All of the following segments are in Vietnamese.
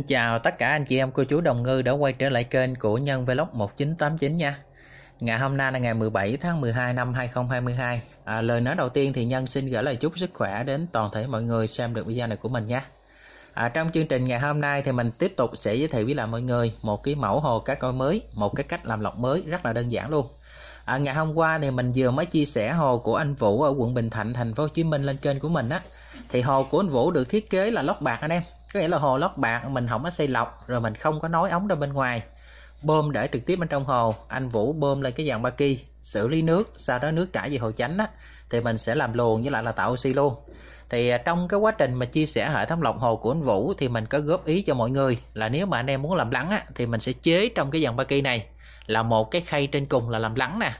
Xin chào tất cả anh chị em cô chú Đồng Ngư đã quay trở lại kênh của Nhân Vlog 1989 nha Ngày hôm nay là ngày 17 tháng 12 năm 2022 à, Lời nói đầu tiên thì Nhân xin gửi lời chúc sức khỏe đến toàn thể mọi người xem được video này của mình nha à, Trong chương trình ngày hôm nay thì mình tiếp tục sẽ giới thiệu với lại mọi người một cái mẫu hồ cá coi mới Một cái cách làm lọc mới rất là đơn giản luôn à, Ngày hôm qua thì mình vừa mới chia sẻ hồ của anh Vũ ở quận Bình Thạnh thành phố Hồ Chí Minh lên kênh của mình á thì hồ của anh vũ được thiết kế là lót bạc anh em có nghĩa là hồ lót bạc mình không có xây lọc rồi mình không có nối ống ra bên ngoài bơm để trực tiếp bên trong hồ anh vũ bơm lên cái dàn ba ki xử lý nước sau đó nước trải về hồ chánh á thì mình sẽ làm luồng với lại là tạo oxy luôn thì à, trong cái quá trình mà chia sẻ hệ thống lọc hồ của anh vũ thì mình có góp ý cho mọi người là nếu mà anh em muốn làm lắng á thì mình sẽ chế trong cái dàn ba ki này là một cái khay trên cùng là làm lắng nè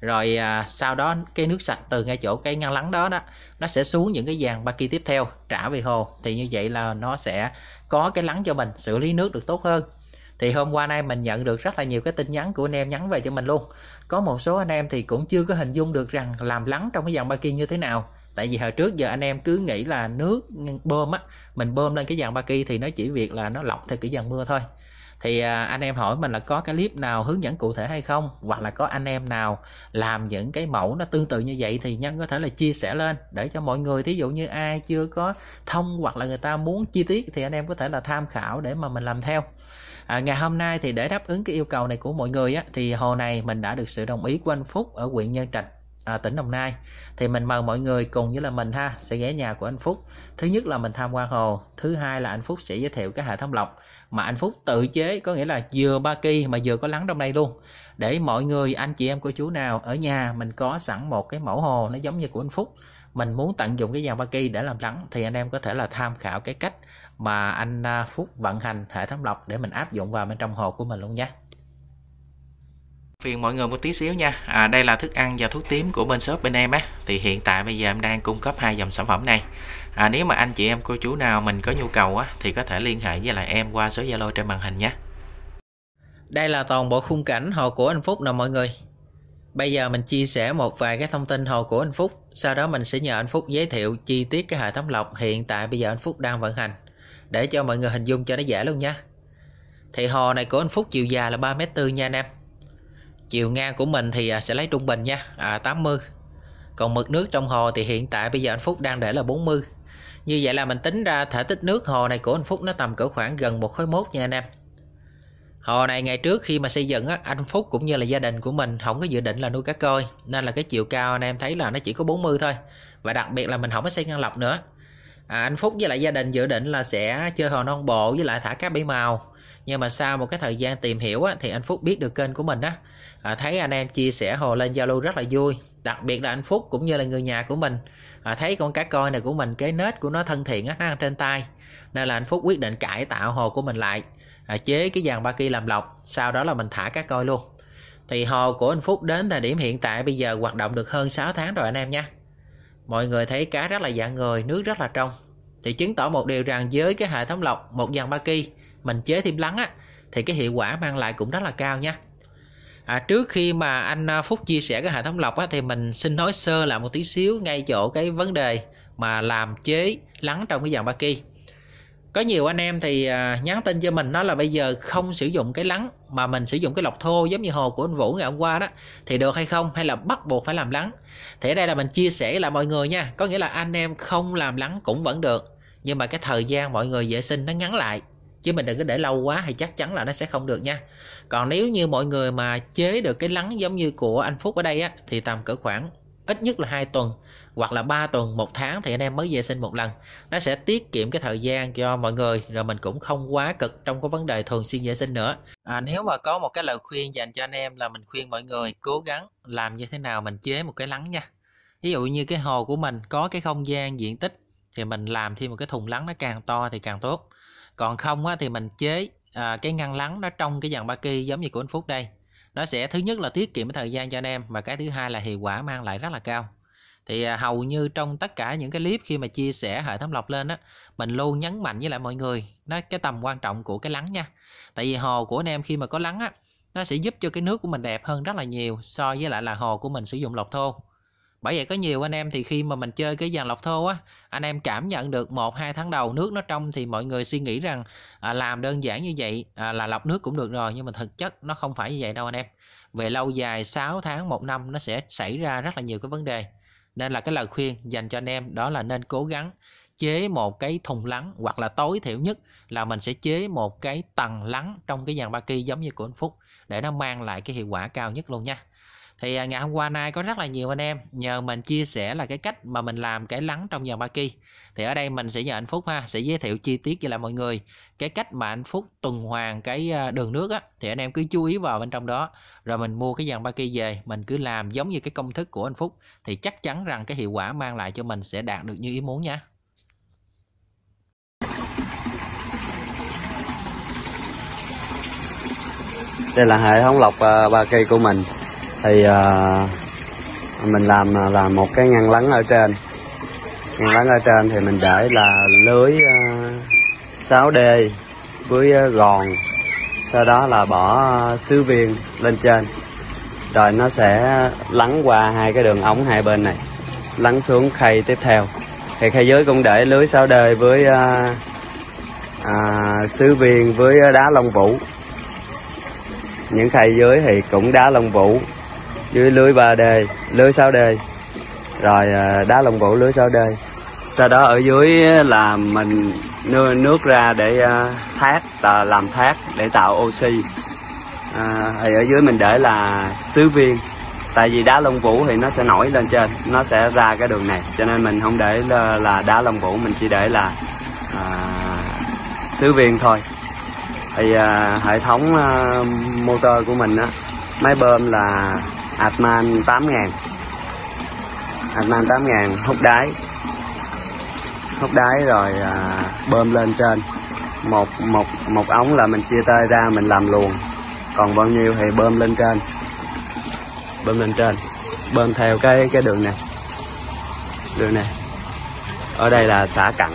rồi à, sau đó cái nước sạch từ ngay chỗ cái ngăn lắng đó đó nó sẽ xuống những cái dàn ba kia tiếp theo trả về hồ thì như vậy là nó sẽ có cái lắng cho mình xử lý nước được tốt hơn thì hôm qua nay mình nhận được rất là nhiều cái tin nhắn của anh em nhắn về cho mình luôn có một số anh em thì cũng chưa có hình dung được rằng làm lắng trong cái dàn ba kia như thế nào tại vì hồi trước giờ anh em cứ nghĩ là nước bơm á mình bơm lên cái dàn ba kia thì nó chỉ việc là nó lọc theo cái dàn mưa thôi thì à, anh em hỏi mình là có cái clip nào hướng dẫn cụ thể hay không hoặc là có anh em nào làm những cái mẫu nó tương tự như vậy thì nhân có thể là chia sẻ lên để cho mọi người thí dụ như ai chưa có thông hoặc là người ta muốn chi tiết thì anh em có thể là tham khảo để mà mình làm theo À, ngày hôm nay thì để đáp ứng cái yêu cầu này của mọi người á, thì hồ này mình đã được sự đồng ý của anh Phúc ở huyện Nhân Trạch à, tỉnh Đồng Nai thì mình mời mọi người cùng với là mình ha sẽ ghé nhà của anh Phúc thứ nhất là mình tham quan hồ thứ hai là anh Phúc sẽ giới thiệu cái hệ thống lọc mà anh Phúc tự chế có nghĩa là vừa ba ki mà vừa có lắng trong đây luôn để mọi người anh chị em cô chú nào ở nhà mình có sẵn một cái mẫu hồ nó giống như của anh Phúc mình muốn tận dụng cái dàn ba ki để làm lắng thì anh em có thể là tham khảo cái cách mà anh à, Phúc vận hành hệ thống lọc để mình áp dụng vào bên trong hồ của mình luôn nhé phiền mọi người một tí xíu nha à, đây là thức ăn và thuốc tím của bên shop bên em á thì hiện tại bây giờ em đang cung cấp hai dòng sản phẩm này à, nếu mà anh chị em cô chú nào mình có nhu cầu á thì có thể liên hệ với lại em qua số zalo trên màn hình nhé đây là toàn bộ khung cảnh hồ của anh Phúc nè mọi người bây giờ mình chia sẻ một vài cái thông tin hồ của anh Phúc sau đó mình sẽ nhờ anh Phúc giới thiệu chi tiết cái hệ thống lọc hiện tại bây giờ anh Phúc đang vận hành để cho mọi người hình dung cho nó dễ luôn nha thì hồ này của anh Phúc chiều dài là ba m bốn nha anh em chiều ngang của mình thì à, sẽ lấy trung bình nha à, 80 còn mực nước trong hồ thì hiện tại bây giờ anh Phúc đang để là 40 như vậy là mình tính ra thể tích nước hồ này của anh Phúc nó tầm cỡ khoảng gần một khối mốt nha anh em Hồ này ngày trước khi mà xây dựng á, anh Phúc cũng như là gia đình của mình không có dự định là nuôi cá coi Nên là cái chiều cao anh em thấy là nó chỉ có 40 thôi Và đặc biệt là mình không có xây ngăn lọc nữa à, Anh Phúc với lại gia đình dự định là sẽ chơi hồ non bộ với lại thả cá bảy màu nhưng mà sau một cái thời gian tìm hiểu á, thì anh Phúc biết được kênh của mình á à, thấy anh em chia sẻ hồ lên Zalo rất là vui đặc biệt là anh Phúc cũng như là người nhà của mình à, thấy con cá coi này của mình cái nết của nó thân thiện á, nó trên tay nên là anh Phúc quyết định cải tạo hồ của mình lại à, chế cái dàn ba kỳ làm lọc sau đó là mình thả cá coi luôn thì hồ của anh Phúc đến thời điểm hiện tại bây giờ hoạt động được hơn 6 tháng rồi anh em nha mọi người thấy cá rất là dạng người nước rất là trong thì chứng tỏ một điều rằng với cái hệ thống lọc một dàn ba kỳ mình chế thêm lắng á thì cái hiệu quả mang lại cũng rất là cao nha à, trước khi mà anh à, Phúc chia sẻ cái hệ thống lọc á, thì mình xin nói sơ lại một tí xíu ngay chỗ cái vấn đề mà làm chế lắng trong cái dòng ba kỳ có nhiều anh em thì à, nhắn tin cho mình nói là bây giờ không sử dụng cái lắng mà mình sử dụng cái lọc thô giống như hồ của anh Vũ ngày hôm qua đó thì được hay không hay là bắt buộc phải làm lắng thì ở đây là mình chia sẻ là mọi người nha có nghĩa là anh em không làm lắng cũng vẫn được nhưng mà cái thời gian mọi người vệ sinh nó ngắn lại chứ mình đừng có để lâu quá thì chắc chắn là nó sẽ không được nha còn nếu như mọi người mà chế được cái lắng giống như của anh Phúc ở đây á thì tầm cỡ khoảng ít nhất là hai tuần hoặc là 3 tuần một tháng thì anh em mới vệ sinh một lần nó sẽ tiết kiệm cái thời gian cho mọi người rồi mình cũng không quá cực trong cái vấn đề thường xuyên vệ sinh nữa à, nếu mà có một cái lời khuyên dành cho anh em là mình khuyên mọi người cố gắng làm như thế nào mình chế một cái lắng nha ví dụ như cái hồ của mình có cái không gian diện tích thì mình làm thêm một cái thùng lắng nó càng to thì càng tốt còn không á, thì mình chế à, cái ngăn lắng nó trong cái dàn ba kỳ giống như của anh Phúc đây nó sẽ thứ nhất là tiết kiệm thời gian cho anh em và cái thứ hai là hiệu quả mang lại rất là cao thì à, hầu như trong tất cả những cái clip khi mà chia sẻ hệ thống lọc lên á mình luôn nhấn mạnh với lại mọi người nó cái tầm quan trọng của cái lắng nha tại vì hồ của anh em khi mà có lắng á nó sẽ giúp cho cái nước của mình đẹp hơn rất là nhiều so với lại là hồ của mình sử dụng lọc thô bởi vậy có nhiều anh em thì khi mà mình chơi cái dàn lọc thô á anh em cảm nhận được một hai tháng đầu nước nó trong thì mọi người suy nghĩ rằng à, làm đơn giản như vậy à, là lọc nước cũng được rồi nhưng mà thực chất nó không phải như vậy đâu anh em về lâu dài 6 tháng một năm nó sẽ xảy ra rất là nhiều cái vấn đề nên là cái lời khuyên dành cho anh em đó là nên cố gắng chế một cái thùng lắng hoặc là tối thiểu nhất là mình sẽ chế một cái tầng lắng trong cái dàn ba kỳ giống như của anh Phúc để nó mang lại cái hiệu quả cao nhất luôn nha thì à, ngày hôm qua nay có rất là nhiều anh em nhờ mình chia sẻ là cái cách mà mình làm cái lắng trong nhà baki thì ở đây mình sẽ nhờ anh Phúc ha sẽ giới thiệu chi tiết cho là mọi người cái cách mà anh Phúc tuần hoàn cái à, đường nước á thì anh em cứ chú ý vào bên trong đó rồi mình mua cái dàn baki về mình cứ làm giống như cái công thức của anh Phúc thì chắc chắn rằng cái hiệu quả mang lại cho mình sẽ đạt được như ý muốn nha đây là hệ thống lọc à, ba cây của mình thì uh, mình làm à, là một cái ngăn lắng ở trên ngăn lắng ở trên thì mình để là lưới à, uh, 6D với uh, gòn sau đó là bỏ uh, sứ viên lên trên rồi nó sẽ lắng qua hai cái đường ống hai bên này lắng xuống khay tiếp theo thì khay dưới cũng để lưới 6D với uh, à, sứ viên với đá lông vũ những khay dưới thì cũng đá lông vũ dưới lưới ba d lưới 6 d rồi à, đá lồng gỗ lưới 6 d sau đó ở dưới là mình nưa nước ra để à, thác làm thác để tạo oxy à, thì ở dưới mình để là sứ viên tại vì đá lông vũ thì nó sẽ nổi lên trên nó sẽ ra cái đường này cho nên mình không để là đá lông vũ mình chỉ để là à, sứ viên thôi thì à, hệ thống à, motor của mình á máy bơm là Atman 8 ngàn Atman 8 ngàn hút đáy hút đáy rồi à, bơm lên trên một một một ống là mình chia tơi ra mình làm luồng còn bao nhiêu thì bơm lên trên bơm lên trên bơm theo cái cái đường này đường này ở đây là xả cặn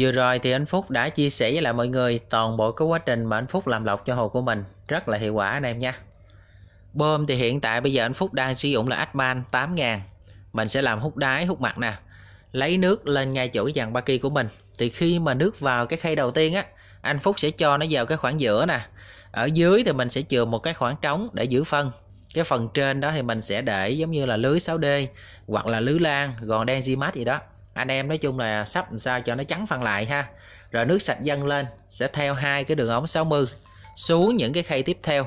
Vừa rồi thì anh Phúc đã chia sẻ với lại mọi người toàn bộ cái quá trình mà anh Phúc làm lọc cho hồ của mình. Rất là hiệu quả anh em nha. Bơm thì hiện tại bây giờ anh Phúc đang sử dụng là Adman 8000. Mình sẽ làm hút đáy, hút mặt nè. Lấy nước lên ngay chỗ cái dàn ba của mình. Thì khi mà nước vào cái khay đầu tiên á, anh Phúc sẽ cho nó vào cái khoảng giữa nè. Ở dưới thì mình sẽ chừa một cái khoảng trống để giữ phân. Cái phần trên đó thì mình sẽ để giống như là lưới 6D hoặc là lưới lan, gòn đen, di gì đó anh em nói chung là sắp làm sao cho nó trắng phân lại ha rồi nước sạch dâng lên sẽ theo hai cái đường ống 60 xuống những cái khay tiếp theo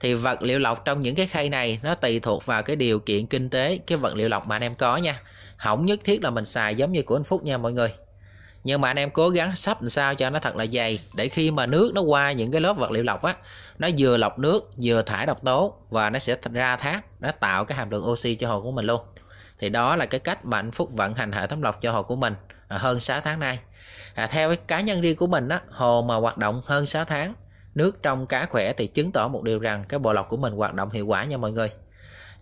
thì vật liệu lọc trong những cái khay này nó tùy thuộc vào cái điều kiện kinh tế cái vật liệu lọc mà anh em có nha không nhất thiết là mình xài giống như của anh Phúc nha mọi người nhưng mà anh em cố gắng sắp làm sao cho nó thật là dày để khi mà nước nó qua những cái lớp vật liệu lọc á nó vừa lọc nước vừa thải độc tố và nó sẽ ra thác nó tạo cái hàm lượng oxy cho hồ của mình luôn thì đó là cái cách mà anh Phúc vận hành hệ thống lọc cho hồ của mình à, hơn 6 tháng nay à, theo cái cá nhân riêng của mình á, hồ mà hoạt động hơn 6 tháng nước trong cá khỏe thì chứng tỏ một điều rằng cái bộ lọc của mình hoạt động hiệu quả nha mọi người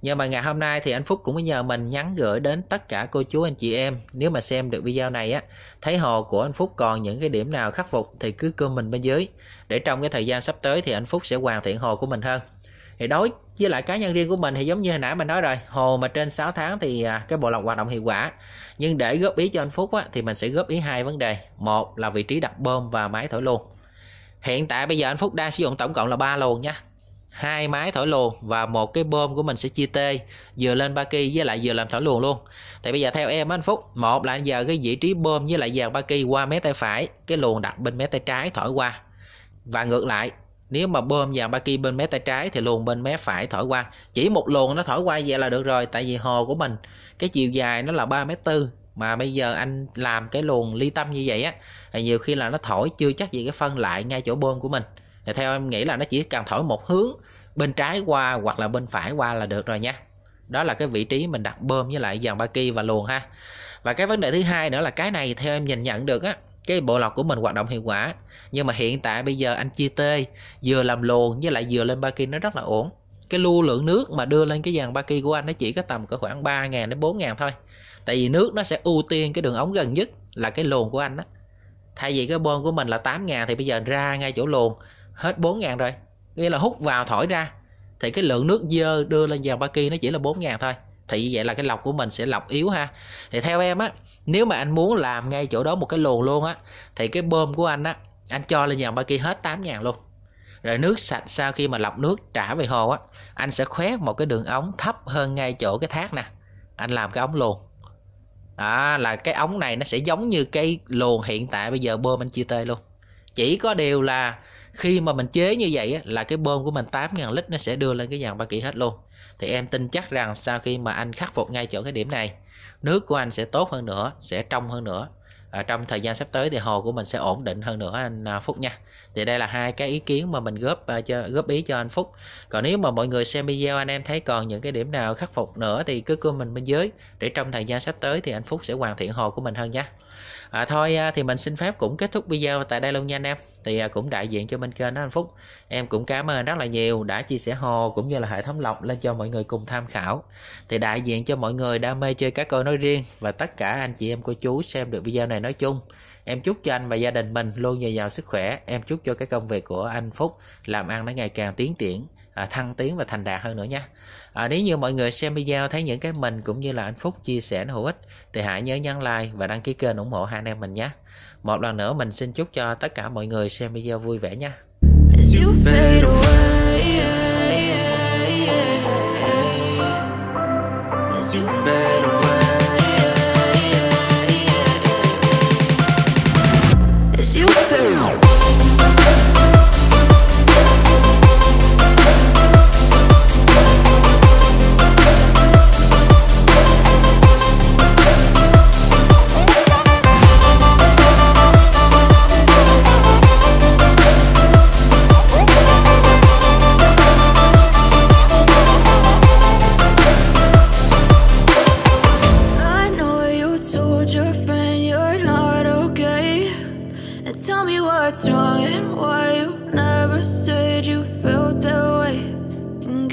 nhưng mà ngày hôm nay thì anh Phúc cũng nhờ mình nhắn gửi đến tất cả cô chú anh chị em nếu mà xem được video này á thấy hồ của anh Phúc còn những cái điểm nào khắc phục thì cứ comment bên dưới để trong cái thời gian sắp tới thì anh Phúc sẽ hoàn thiện hồ của mình hơn thì đối với lại cá nhân riêng của mình thì giống như hồi nãy mình nói rồi hồ mà trên 6 tháng thì à, cái bộ lọc hoạt động hiệu quả nhưng để góp ý cho anh Phúc á, thì mình sẽ góp ý hai vấn đề một là vị trí đặt bơm và máy thổi luồng hiện tại bây giờ anh Phúc đang sử dụng tổng cộng là ba luồng nha hai máy thổi luồng và một cái bơm của mình sẽ chia tê vừa lên ba kỳ với lại vừa làm thổi luồng luôn thì bây giờ theo em anh phúc một là giờ cái vị trí bơm với lại dàn ba kỳ qua mé tay phải cái luồng đặt bên mé tay trái thổi qua và ngược lại nếu mà bơm vào ba kia bên mé tay trái thì luồn bên mé phải thổi qua chỉ một luồng nó thổi qua vậy là được rồi tại vì hồ của mình cái chiều dài nó là ba mét tư mà bây giờ anh làm cái luồng ly tâm như vậy á thì nhiều khi là nó thổi chưa chắc gì cái phân lại ngay chỗ bơm của mình thì theo em nghĩ là nó chỉ cần thổi một hướng bên trái qua hoặc là bên phải qua là được rồi nha đó là cái vị trí mình đặt bơm với lại dàn ba kia và luồng ha và cái vấn đề thứ hai nữa là cái này theo em nhìn nhận được á cái bộ lọc của mình hoạt động hiệu quả nhưng mà hiện tại bây giờ anh chia tê vừa làm luồn với lại vừa lên ba nó rất là ổn cái lưu lượng nước mà đưa lên cái dàn ba của anh nó chỉ có tầm có khoảng 3 ngàn đến 4 ngàn thôi tại vì nước nó sẽ ưu tiên cái đường ống gần nhất là cái luồng của anh đó thay vì cái bơm của mình là 8 ngàn thì bây giờ ra ngay chỗ luồng hết 4 ngàn rồi nghĩa là hút vào thổi ra thì cái lượng nước dơ đưa lên dàn ba nó chỉ là 4 ngàn thôi thì vậy là cái lọc của mình sẽ lọc yếu ha thì theo em á nếu mà anh muốn làm ngay chỗ đó một cái luồng luôn á thì cái bơm của anh á anh cho lên dòng ba kia hết 8 ngàn luôn rồi nước sạch sau khi mà lọc nước trả về hồ á anh sẽ khoét một cái đường ống thấp hơn ngay chỗ cái thác nè anh làm cái ống luồn đó là cái ống này nó sẽ giống như cái luồng hiện tại bây giờ bơm anh chia tê luôn chỉ có điều là khi mà mình chế như vậy á, là cái bơm của mình 8.000 lít nó sẽ đưa lên cái dàn ba kỹ hết luôn thì em tin chắc rằng sau khi mà anh khắc phục ngay chỗ cái điểm này nước của anh sẽ tốt hơn nữa sẽ trong hơn nữa ở trong thời gian sắp tới thì hồ của mình sẽ ổn định hơn nữa anh à, Phúc nha thì đây là hai cái ý kiến mà mình góp à, cho góp ý cho anh Phúc còn nếu mà mọi người xem video anh em thấy còn những cái điểm nào khắc phục nữa thì cứ comment bên dưới để trong thời gian sắp tới thì anh Phúc sẽ hoàn thiện hồ của mình hơn nhé à, thôi à, thì mình xin phép cũng kết thúc video tại đây luôn nha anh em thì à, cũng đại diện cho bên kênh đó anh Phúc em cũng cảm ơn rất là nhiều đã chia sẻ hồ cũng như là hệ thống lọc lên cho mọi người cùng tham khảo thì đại diện cho mọi người đam mê chơi cá coi nói riêng và tất cả anh chị em cô chú xem được video này nói chung em chúc cho anh và gia đình mình luôn dồi dào sức khỏe em chúc cho cái công việc của anh Phúc làm ăn nó ngày càng tiến triển À, thăng tiến và thành đạt hơn nữa nhé à, nếu như mọi người xem video thấy những cái mình cũng như là anh Phúc chia sẻ nó hữu ích thì hãy nhớ nhấn like và đăng ký kênh ủng hộ hai anh em mình nhé một lần nữa mình xin chúc cho tất cả mọi người xem video vui vẻ nha you fade